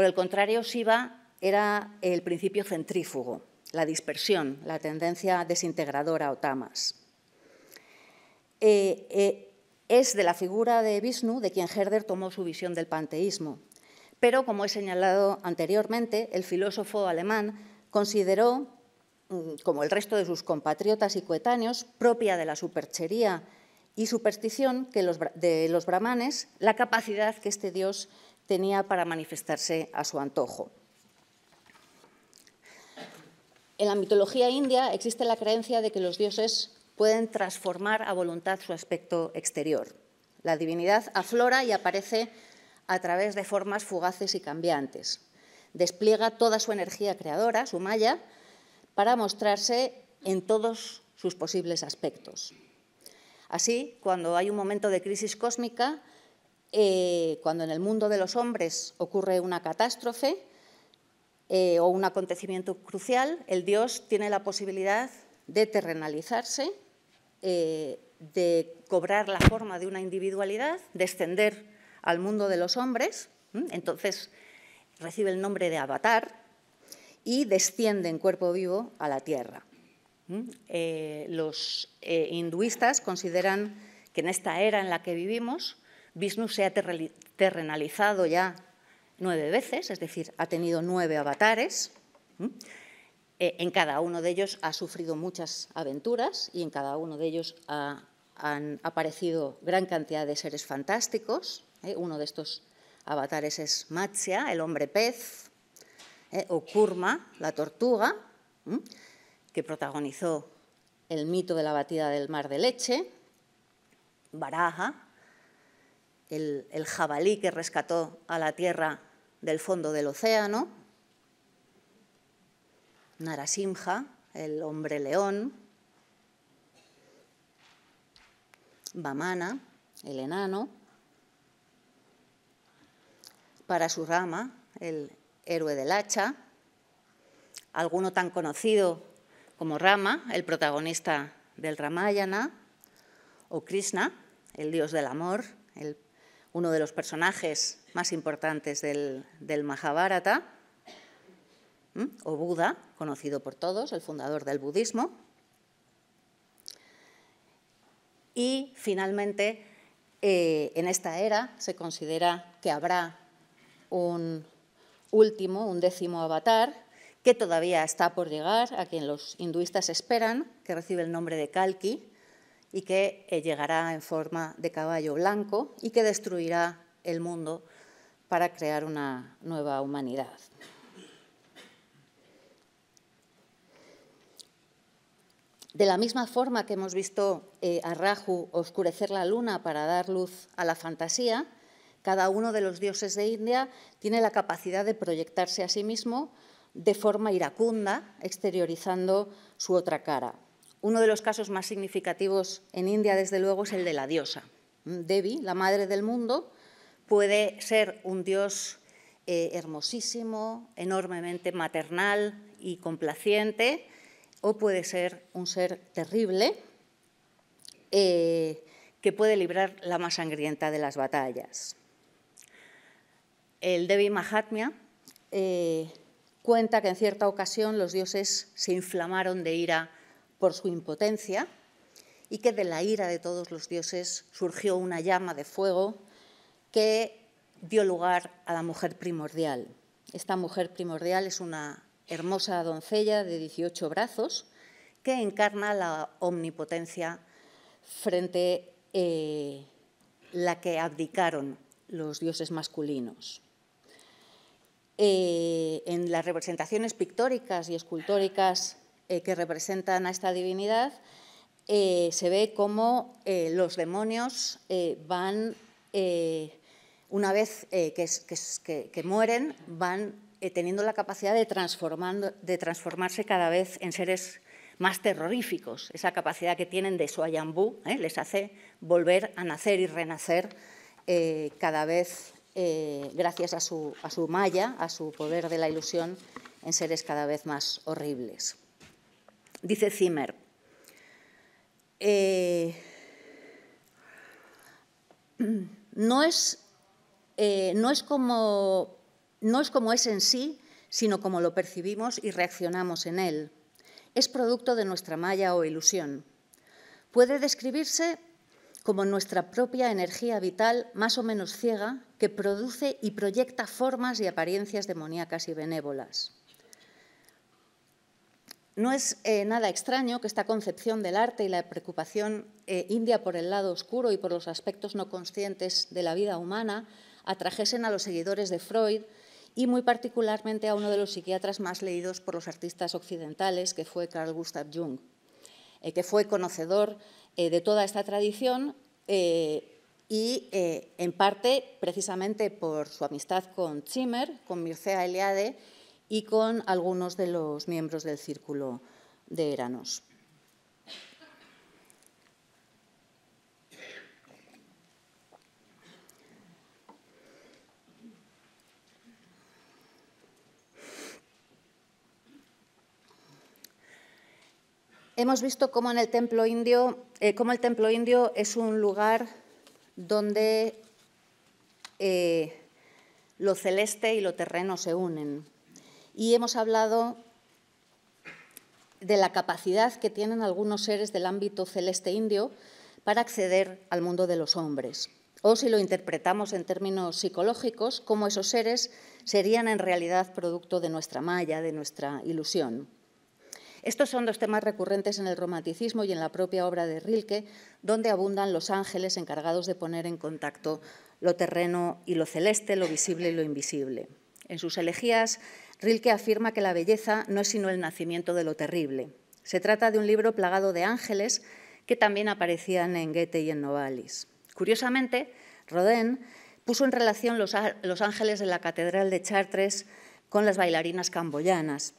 por el contrario, SIVA era el principio centrífugo, la dispersión, la tendencia desintegradora o tamas. Eh, eh, es de la figura de Vishnu de quien Herder tomó su visión del panteísmo. Pero, como he señalado anteriormente, el filósofo alemán consideró, mm, como el resto de sus compatriotas y coetáneos, propia de la superchería y superstición que de los brahmanes, la capacidad que este dios tenía para manifestarse a su antojo. En la mitología india existe la creencia de que los dioses pueden transformar a voluntad su aspecto exterior. La divinidad aflora y aparece a través de formas fugaces y cambiantes. Despliega toda su energía creadora, su maya, para mostrarse en todos sus posibles aspectos. Así, cuando hay un momento de crisis cósmica, eh, cuando en el mundo de los hombres ocurre una catástrofe eh, o un acontecimiento crucial, el dios tiene la posibilidad de terrenalizarse, eh, de cobrar la forma de una individualidad, descender al mundo de los hombres. Entonces recibe el nombre de avatar y desciende en cuerpo vivo a la tierra. los hinduistas consideran que en esta era en la que vivimos, Vishnu se ha terrenalizado ya nueve veces, es decir, ha tenido nueve avatares. Eh, en cada uno de ellos ha sufrido muchas aventuras y en cada uno de ellos han aparecido gran cantidad de seres fantásticos. ¿eh? Uno de estos avatares es Matsya, el hombre pez, ¿eh? o Kurma, la tortuga, que protagonizó el mito de la batida del mar de leche, Baraja, el, jabalí que rescató a la Tierra del fondo del océano, Narasimha, el hombre león, Bamana, el enano, rama, el héroe del hacha, alguno tan conocido como Rama, el protagonista del Ramayana, o Krishna, el dios del amor, el uno de los personajes más importantes del, Mahabharata, o Buda, conocido por todos, el fundador del budismo. Y finalmente, eh, en esta era se considera que habrá un último, un décimo avatar, que todavía está por llegar, a quien los hinduistas esperan, que recibe el nombre de Kalki, y que eh, llegará en forma de caballo blanco y que destruirá el mundo para crear una nueva humanidad. De la misma forma que hemos visto eh, a Raju oscurecer la luna para dar luz a la fantasía, cada uno de los dioses de India tiene la capacidad de proyectarse a sí mismo de forma iracunda, exteriorizando su otra cara. Uno de los casos más significativos en India, desde luego, es el de la diosa. Devi, la madre del mundo, puede ser un dios eh, hermosísimo, enormemente maternal y complaciente, o puede ser un ser terrible eh, que puede librar la más sangrienta de las batallas. El Devi Mahatmya eh, cuenta que en cierta ocasión los dioses se inflamaron de ira por su impotencia y que de la ira de todos los dioses surgió una llama de fuego que dio lugar a la mujer primordial. Esta mujer primordial es una hermosa doncella de 18 brazos que encarna la omnipotencia frente a eh, la que abdicaron los dioses masculinos. Eh, en las representaciones pictóricas y escultóricas eh, que representan a esta divinidad, eh, se ve cómo eh, los demonios van, una vez que, que, mueren, van teniendo la capacidad de, de transformarse cada vez en seres más terroríficos. Esa capacidad que tienen de eh, les hace volver a nacer y renacer cada vez gracias a su, a su malla, a su poder de la ilusión, en seres cada vez más horribles. Dice Zimmer, eh, eh, no es como es en sí, sino como lo percibimos y reaccionamos en él. Es producto de nuestra malla o ilusión. Puede describirse como nuestra propia energía vital más o menos ciega que produce y proyecta formas y apariencias demoníacas y benévolas. No es eh, nada extraño que esta concepción del arte y la preocupación eh, india por el lado oscuro y por los aspectos no conscientes de la vida humana atrajesen a los seguidores de Freud y muy particularmente a uno de los psiquiatras más leídos por los artistas occidentales, que fue Carl Gustav Jung, eh, que fue conocedor de toda esta tradición y en parte precisamente por su amistad con Zimmer, con Mircea Eliade y con algunos de los miembros del círculo de éranos. Hemos visto cómo, en el templo indio, eh, cómo el templo indio es un lugar donde eh, lo celeste y lo terreno se unen y hemos hablado de la capacidad que tienen algunos seres del ámbito celeste indio para acceder al mundo de los hombres. O si lo interpretamos en términos psicológicos, cómo esos seres serían en realidad producto de nuestra malla, de nuestra ilusión. Estos son dos temas recurrentes en el romanticismo y en la propia obra de Rilke, donde abundan los ángeles encargados de poner en contacto lo terreno y lo celeste, lo visible y lo invisible. En sus elegías, Rilke afirma que la belleza no es sino el nacimiento de lo terrible. Se trata de un libro plagado de ángeles que también aparecían en Goethe y en Novalis. Curiosamente, Rodin puso en relación los, ángeles de la Catedral de Chartres con las bailarinas camboyanas,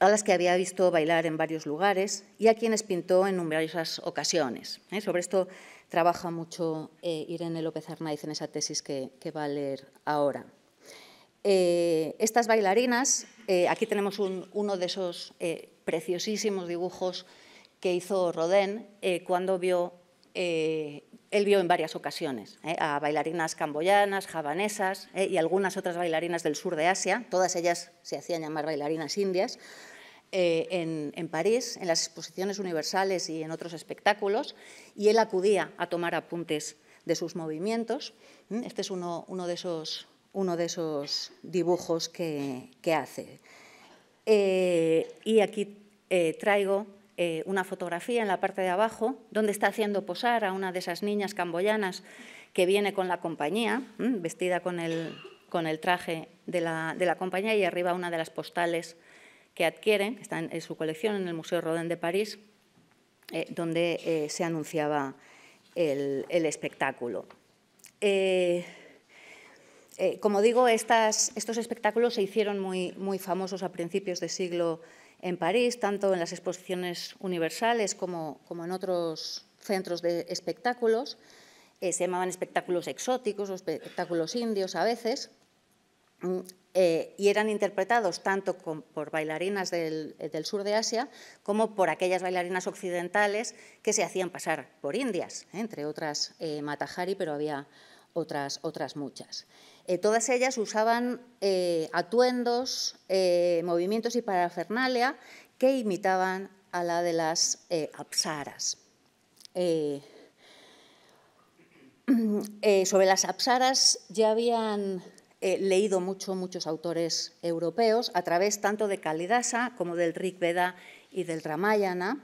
a las que había visto bailar en varios lugares y a quienes pintó en numerosas ocasiones. ¿eh? Sobre esto trabaja mucho eh, Irene López Arnaiz en esa tesis que va a leer ahora. Eh, estas bailarinas, eh, aquí tenemos uno de esos eh, preciosísimos dibujos que hizo Rodin cuando vio, él vio en varias ocasiones a bailarinas camboyanas, javanesas y algunas otras bailarinas del sur de Asia, todas ellas se hacían llamar bailarinas indias, en, París, en las exposiciones universales y en otros espectáculos, y él acudía a tomar apuntes de sus movimientos. Este es uno, uno de esos uno de esos dibujos que, hace. Eh, y aquí eh, traigo eh, una fotografía en la parte de abajo, donde está haciendo posar a una de esas niñas camboyanas que viene con la compañía, vestida con el, con el traje de la, compañía, y arriba una de las postales que adquiere, que está en, su colección en el Museo Rodin de París, donde se anunciaba el, espectáculo. Eh, como digo, estos espectáculos se hicieron muy, famosos a principios de siglo en París, tanto en las exposiciones universales como, en otros centros de espectáculos. Eh, se llamaban espectáculos exóticos o espectáculos indios a veces, mm, eh, y eran interpretados tanto por bailarinas del, sur de Asia como por aquellas bailarinas occidentales que se hacían pasar por indias, entre otras Matajari, pero había otras muchas. Eh, todas ellas usaban eh, atuendos, eh, movimientos y parafernalia que imitaban a la de las apsaras. [clears throat] sobre las apsaras ya habían leído mucho muchos autores europeos a través tanto de Kalidasa como del Rig Veda y del Ramayana.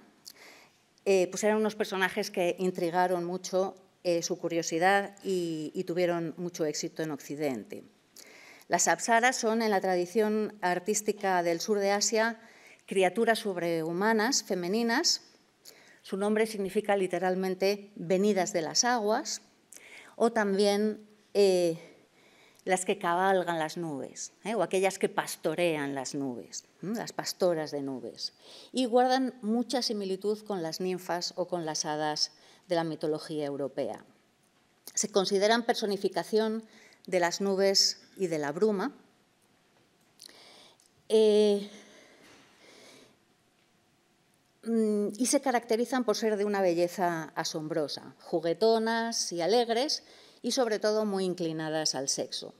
pues eran unos personajes que intrigaron mucho eh, su curiosidad y, tuvieron mucho éxito en Occidente. Las apsaras son, en la tradición artística del sur de Asia, criaturas sobrehumanas femeninas. Su nombre significa literalmente venidas de las aguas o también eh, las que cabalgan las nubes, ¿eh? o aquellas que pastorean las nubes, las pastoras de nubes, y guardan mucha similitud con las ninfas o con las hadas de la mitología europea. Se consideran personificación de las nubes y de la bruma. Eh, mm, y se caracterizan por ser de una belleza asombrosa, juguetonas y alegres y sobre todo muy inclinadas al sexo.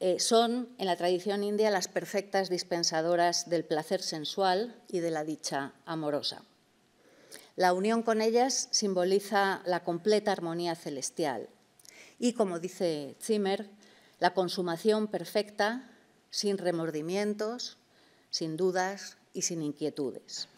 Eh, son, en la tradición india, las perfectas dispensadoras del placer sensual y de la dicha amorosa. La unión con ellas simboliza la completa armonía celestial y, como dice Zimmer, la consumación perfecta, sin remordimientos, sin dudas y sin inquietudes.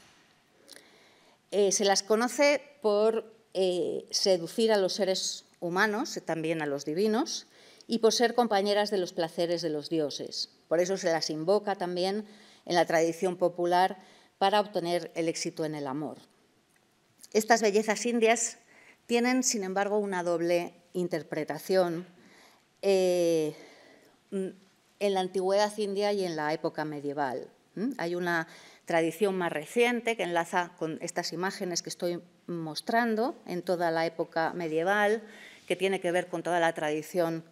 Eh, se las conoce por eh, seducir a los seres humanos, también a los divinos, y por ser compañeras de los placeres de los dioses. Por eso se las invoca también en la tradición popular para obtener el éxito en el amor. Estas bellezas indias tienen, sin embargo, una doble interpretación eh, mm, en la antigüedad india y en la época medieval. Hay una tradición más reciente que enlaza con estas imágenes que estoy mostrando en toda la época medieval, que tiene que ver con toda la tradición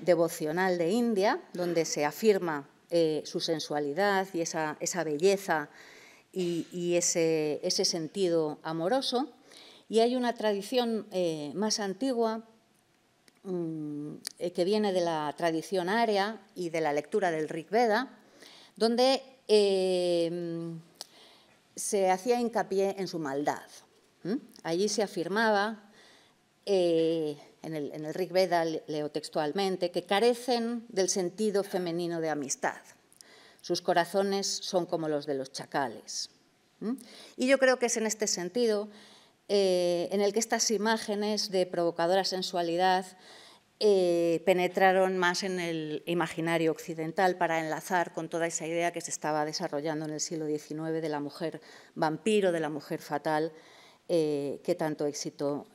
devocional de India, donde se afirma eh, su sensualidad y esa, esa belleza y, ese, sentido amoroso. Y hay una tradición eh, más antigua mm, eh, que viene de la tradición área y de la lectura del Rig Veda, donde eh, se hacía hincapié en su maldad. Allí se afirmaba, en, el, en el Rig Veda leo textualmente, que carecen del sentido femenino de amistad sus corazones son como los de los chacales. Y yo creo que es en este sentido eh, en el que estas imágenes de provocadora sensualidad eh, penetraron más en el imaginario occidental para enlazar con toda esa idea que se estaba desarrollando en el siglo XIX de la mujer vampiro, de la mujer fatal, eh, que tanto éxito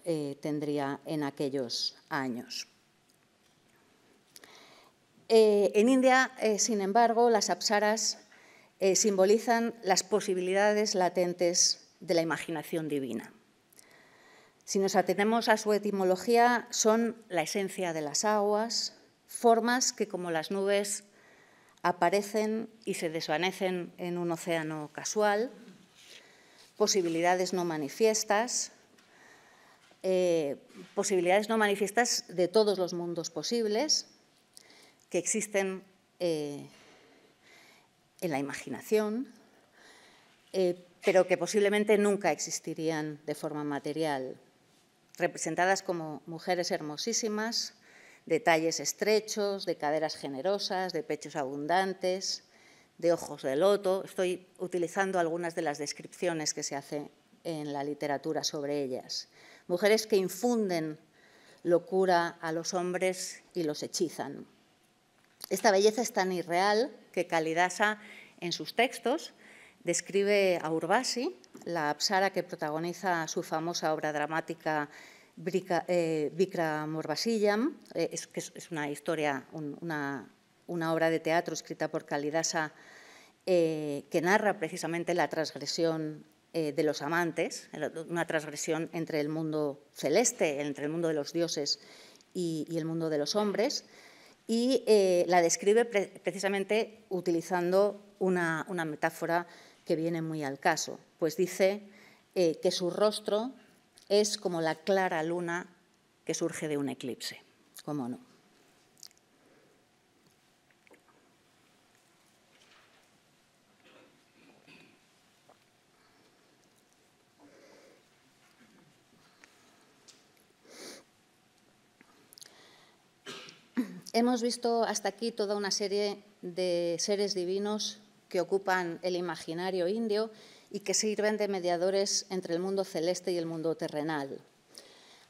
tendría en aquellos años. Eh, en India, eh, sin embargo, las apsaras eh, simbolizan las posibilidades latentes de la imaginación divina. Si nos atenemos a su etimología, son la esencia de las aguas, formas que como las nubes aparecen y se desvanecen en un océano casual, posibilidades no manifiestas, posibilidades no manifiestas de todos los mundos posibles, que existen eh, en la imaginación, eh, pero que posiblemente nunca existirían de forma material, representadas como mujeres hermosísimas, de talles estrechos, de caderas generosas, de pechos abundantes, de ojos de loto. Estoy utilizando algunas de las descripciones que se hacen en la literatura sobre ellas. Mujeres que infunden locura a los hombres y los hechizan. Esta belleza es tan irreal que Kalidasa, en sus textos, describe a Urbasi, la apsara que protagoniza su famosa obra dramática Vikra eh, eh, que es una historia, una, obra de teatro escrita por Kalidasa eh, que narra precisamente la transgresión de los amantes, una transgresión entre el mundo celeste, entre el mundo de los dioses y el mundo de los hombres y eh, la describe precisamente utilizando una, metáfora que viene muy al caso, pues dice eh, que su rostro es como la clara luna que surge de un eclipse. ¿Cómo no? Hemos visto hasta aquí toda una serie de seres divinos que ocupan el imaginario indio y que sirven de mediadores entre el mundo celeste y el mundo terrenal.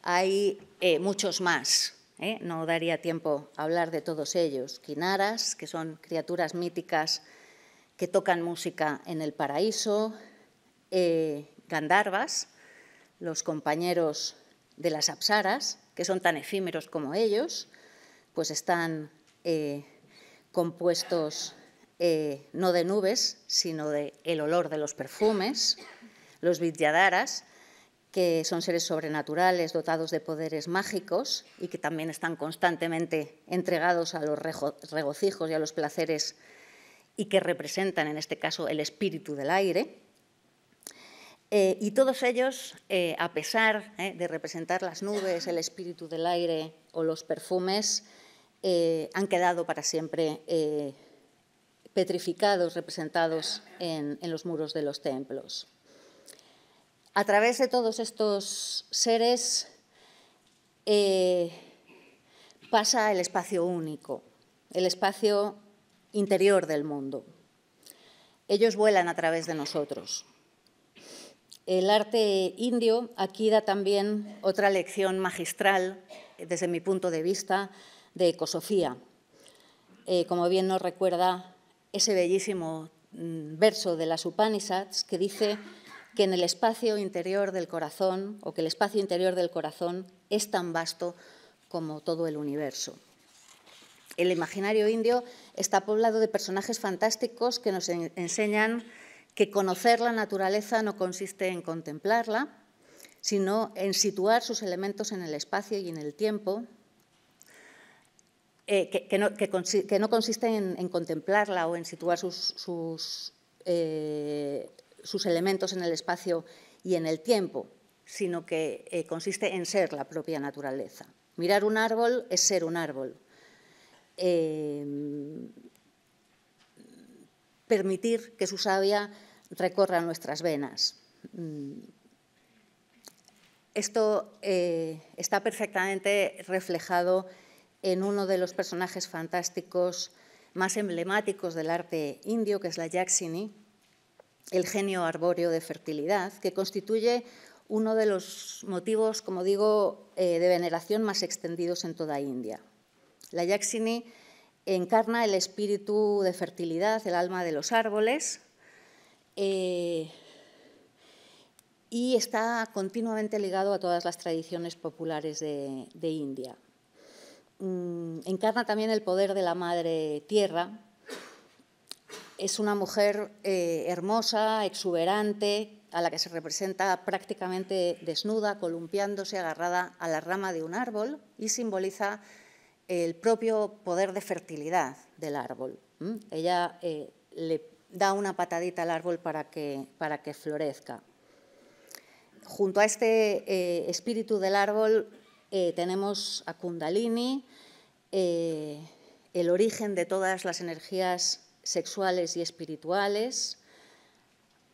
Hay eh, muchos más, ¿eh? no daría tiempo a hablar de todos ellos. Kinaras, que son criaturas míticas que tocan música en el paraíso, eh, Gandharvas, los compañeros de las apsaras, que son tan efímeros como ellos, pues están eh, compuestos eh, no de nubes, sino de el olor de los perfumes, los vidyadaras, que son seres sobrenaturales dotados de poderes mágicos y que también están constantemente entregados a los regocijos y a los placeres y que representan, en este caso, el espíritu del aire. Eh, y todos ellos, a pesar de representar las nubes, el espíritu del aire o los perfumes, eh, han quedado para siempre eh, petrificados, representados en, los muros de los templos. A través de todos estos seres eh, pasa el espacio único, el espacio interior del mundo. Ellos vuelan a través de nosotros. El arte indio aquí da también otra lección magistral, desde mi punto de vista, de Ecosofía. Eh, como bien nos recuerda ese bellísimo mm, verso de las Upanishads que dice que en el espacio interior del corazón o que el espacio interior del corazón es tan vasto como todo el universo. El imaginario indio está poblado de personajes fantásticos que nos enseñan que conocer la naturaleza no consiste en contemplarla, sino en situar sus elementos en el espacio y en el tiempo, eh, que, no, consiste en, contemplarla o en situar sus, eh, sus, elementos en el espacio y en el tiempo, sino que eh, consiste en ser la propia naturaleza. Mirar un árbol es ser un árbol. permitir que su savia recorra nuestras venas. Mm. Esto está perfectamente reflejado en uno de los personajes fantásticos más emblemáticos del arte indio, que es la Yaksini, el genio arbóreo de fertilidad, que constituye uno de los motivos, como digo, eh, de veneración más extendidos en toda India. La Yaksini encarna el espíritu de fertilidad, el alma de los árboles, eh, y está continuamente ligado a todas las tradiciones populares de India. Mm, encarna también el poder de la madre tierra. Es una mujer eh, hermosa, exuberante, a la que se representa prácticamente desnuda, columpiándose, agarrada a la rama de un árbol y simboliza el propio poder de fertilidad del árbol. Ella eh, le da una patadita al árbol para que, para que florezca. Junto a este eh, espíritu del árbol eh, tenemos a Kundalini, eh, el origen de todas las energías sexuales y espirituales,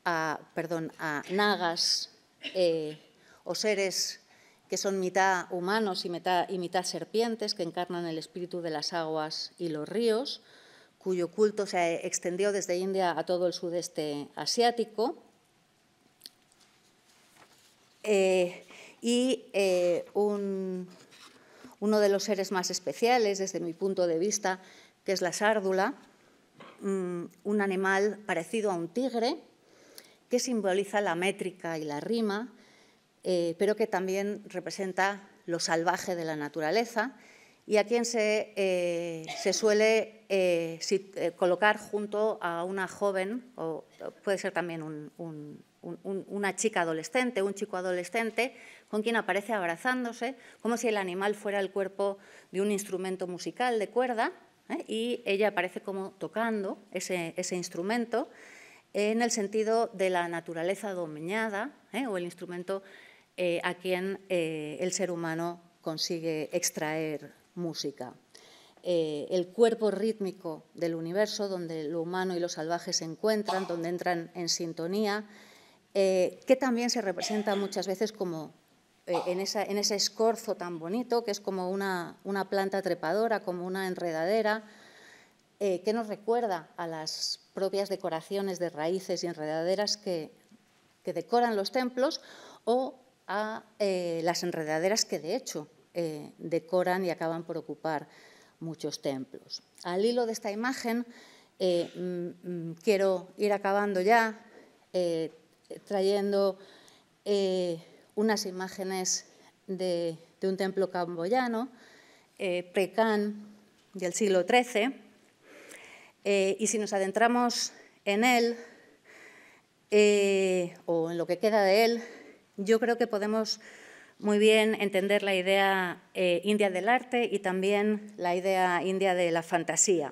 a, perdón, a nagas eh, o seres que son mitad humanos y mitad, serpientes, que encarnan el espíritu de las aguas y los ríos, cuyo culto se extendió desde India a todo el sudeste asiático y eh, uno de los seres más especiales desde mi punto de vista, que es la sárdula, mm, un animal parecido a un tigre que simboliza la métrica y la rima, eh, pero que también representa lo salvaje de la naturaleza y a quien se, eh, suele colocar junto a una joven, o puede ser también una chica adolescente, un chico adolescente, con quien aparece abrazándose, como si el animal fuera el cuerpo de un instrumento musical de cuerda, ¿eh? y ella aparece como tocando ese, instrumento en el sentido de la naturaleza dominada ¿eh? o el instrumento eh, a quien el ser humano consigue extraer música. el cuerpo rítmico del universo, donde lo humano y lo salvaje se encuentran, donde entran en sintonía, que también se representa muchas veces como eh, en, ese escorzo tan bonito, que es como una, planta trepadora, como una enredadera, eh, que nos recuerda a las propias decoraciones de raíces y enredaderas que, decoran los templos o a eh, las enredaderas que de hecho decoran y acaban por ocupar muchos templos. Al hilo de esta imagen, mm, mm, quiero ir acabando ya trayendo unas imágenes de, un templo camboyano, pre eh, Precan del siglo XIII, eh, y si nos adentramos en él, eh, o en lo que queda de él, yo creo que podemos muy bien entender la idea india del arte y también la idea india de la fantasía.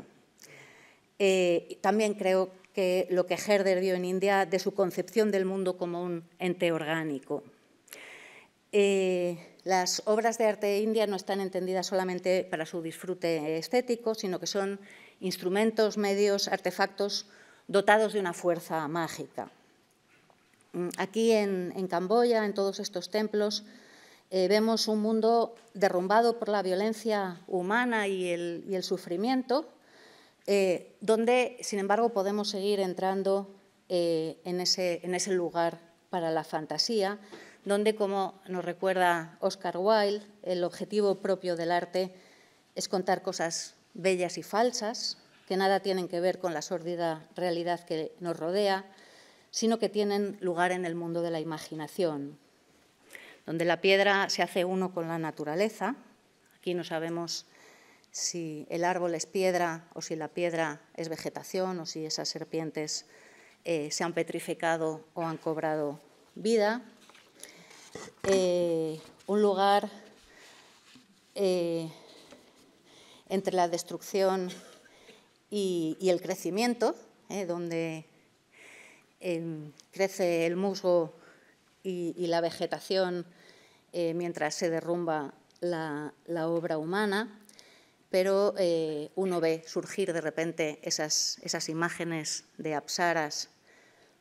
también creo que lo que Herder vio en India de su concepción del mundo como un ente orgánico. Eh, las obras de arte india no están entendidas solamente para su disfrute estético, sino que son instrumentos, medios, artefactos dotados de una fuerza mágica. Mm, aquí en, Camboya, en todos estos templos, eh, vemos un mundo derrumbado por la violencia humana y el, sufrimiento, eh, donde, sin embargo, podemos seguir entrando en ese lugar para la fantasía, donde, como nos recuerda Oscar Wilde, el objetivo propio del arte es contar cosas bellas y falsas, que nada tienen que ver con la sórdida realidad que nos rodea, sino que tienen lugar en el mundo de la imaginación, donde la piedra se hace uno con la naturaleza. Aquí no sabemos si el árbol es piedra o si la piedra es vegetación o si esas serpientes eh, se han petrificado o han cobrado vida. Eh, un lugar eh, entre la destrucción y, el crecimiento, eh, donde crece el musgo y, la vegetación mientras se derrumba la, obra humana, pero uno ve surgir de repente esas, esas imágenes de Apsaras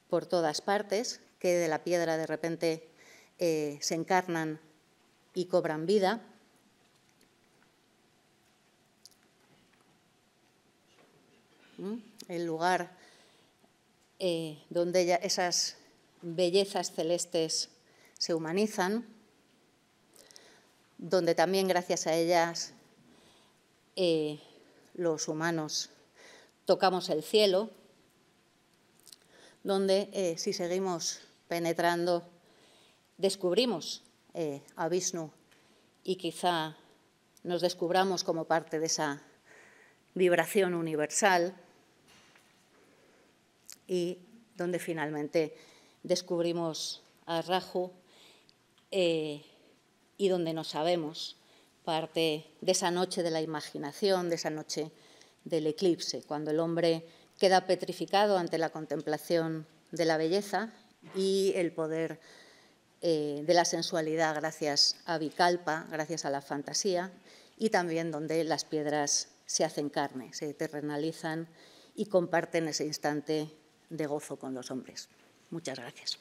por todas partes, que de la piedra de repente eh, se encarnan y cobran vida. Mm, el lugar eh, donde esas bellezas celestes se humanizan, donde también gracias a ellas eh, los humanos tocamos el cielo, donde si seguimos penetrando descubrimos eh, a Vishnu y quizá nos descubramos como parte de esa vibración universal y donde finalmente descubrimos a Raju eh, y donde nos sabemos parte de esa noche de la imaginación, de esa noche del eclipse, cuando el hombre queda petrificado ante la contemplación de la belleza y el poder eh, de la sensualidad gracias a Vicalpa, gracias a la fantasía, y también donde las piedras se hacen carne, se terrenalizan y comparten ese instante de gozo con los hombres. Muchas gracias.